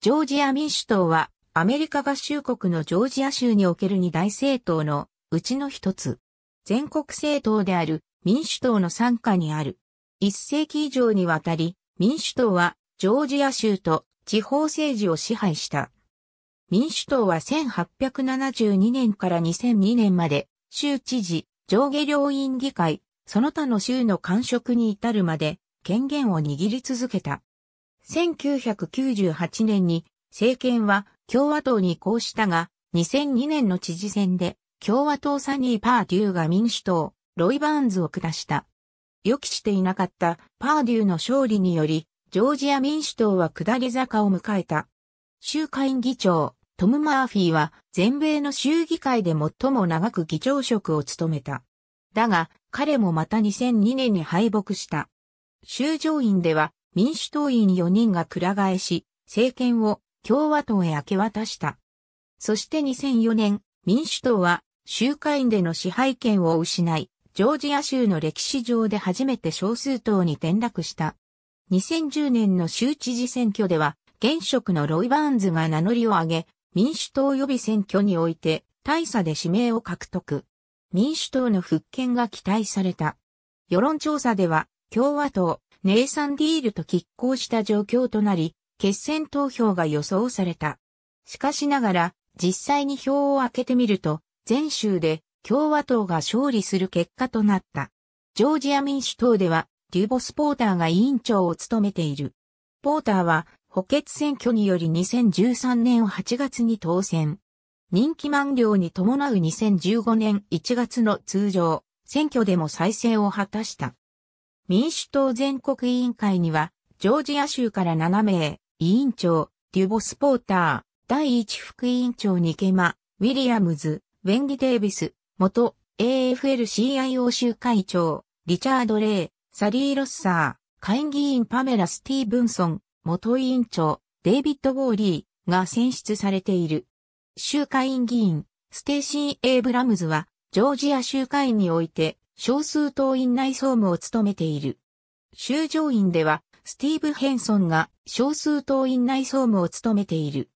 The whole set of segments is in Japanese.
ジョージア民主党は、アメリカ合衆国のジョージア州における二大政党のうちの一つ。全国政党である民主党の傘下にある。一世紀以上にわたり、民主党はジョージア州と地方政治を支配した。民主党は1872年から2002年まで、州知事、上下両院議会、その他の州の官職に至るまで権限を握り続けた。1998年に政権は共和党に移行したが、2002年の知事選で共和党サニー・パーデューが民主党、ロイ・バーンズを下した。予期していなかったパーデューの勝利により、ジョージア民主党は下り坂を迎えた。州会議長、トム・マーフィーは全米の州議会で最も長く議長職を務めた。だが、彼もまた2002年に敗北した。州上院では民主党員4人がく返し、政権を共和党へ明け渡した。そして2004年、民主党は州会員での支配権を失い、ジョージア州の歴史上で初めて少数党に転落した。2010年の州知事選挙では、現職のロイ・バーンズが名乗りを上げ、民主党予備選挙において大差で指名を獲得。民主党の復権が期待された。世論調査では、共和党、ネイサン・ディールと拮抗した状況となり、決選投票が予想された。しかしながら、実際に票を開けてみると、全州で共和党が勝利する結果となった。ジョージア民主党では、デュボス・ポーターが委員長を務めている。ポーターは、補欠選挙により2013年8月に当選。任期満了に伴う2015年1月の通常、選挙でも再選を果たした。民主党全国委員会には、ジョージア州から7名、委員長、デュボスポーター、第1副委員長にケマ、ウィリアムズ、ウェンディ・デイビス、元 AFL-CIO 州会長、リチャード・レイ、サリー・ロッサー、会議員パメラ・スティーブンソン、元委員長、デイビッド・ウォーリーが選出されている。州会員議員、ステイシー・エイブラムズは、ジョージア州会において、少数党員内総務を務めている。州上院では、スティーブ・ヘンソンが少数党員内総務を務めている。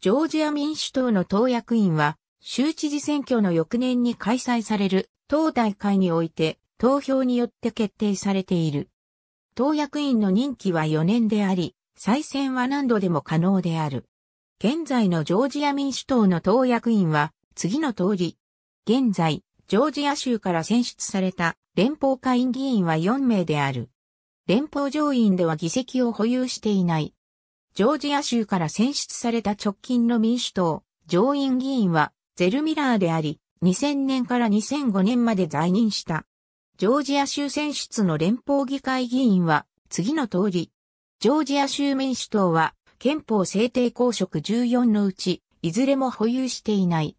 ジョージア民主党の党役員は、州知事選挙の翌年に開催される党大会において投票によって決定されている。党役員の任期は4年であり、再選は何度でも可能である。現在のジョージア民主党の党役員は次の通り。現在、ジョージア州から選出された連邦下院議員は4名である。連邦上院では議席を保有していない。ジョージア州から選出された直近の民主党、上院議員はゼル・ミラーであり、2000年から2005年まで在任した。ジョージア州選出の連邦議会議員は次の通り。ジョージア州民主党は憲法制定公職14のうち、いずれも保有していない。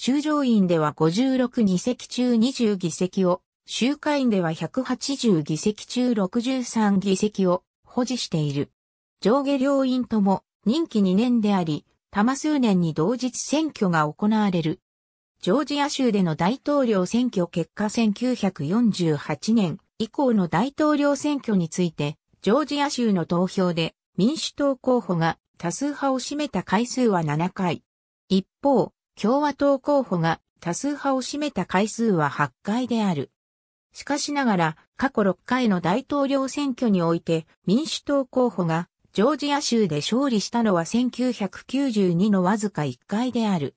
衆上院では56議席中20議席を、州会院では180議席中63議席を保持している。上下両院とも任期2年であり、多摩数年に同日選挙が行われる。ジョージア州での大統領選挙結果1948年以降の大統領選挙について、ジョージア州の投票で民主党候補が多数派を占めた回数は7回。一方、共和党候補が多数派を占めた回数は8回である。しかしながら、過去6回の大統領選挙において、民主党候補が、ジョージア州で勝利したのは1992のわずか1回である。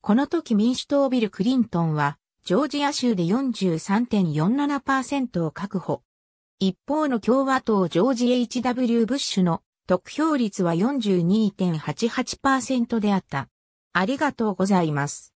この時民主党ビル・クリントンは、ジョージア州で43.47%を確保。一方の共和党ジョージ H.W. ブッシュの得票率は42.88%であった。ありがとうございます。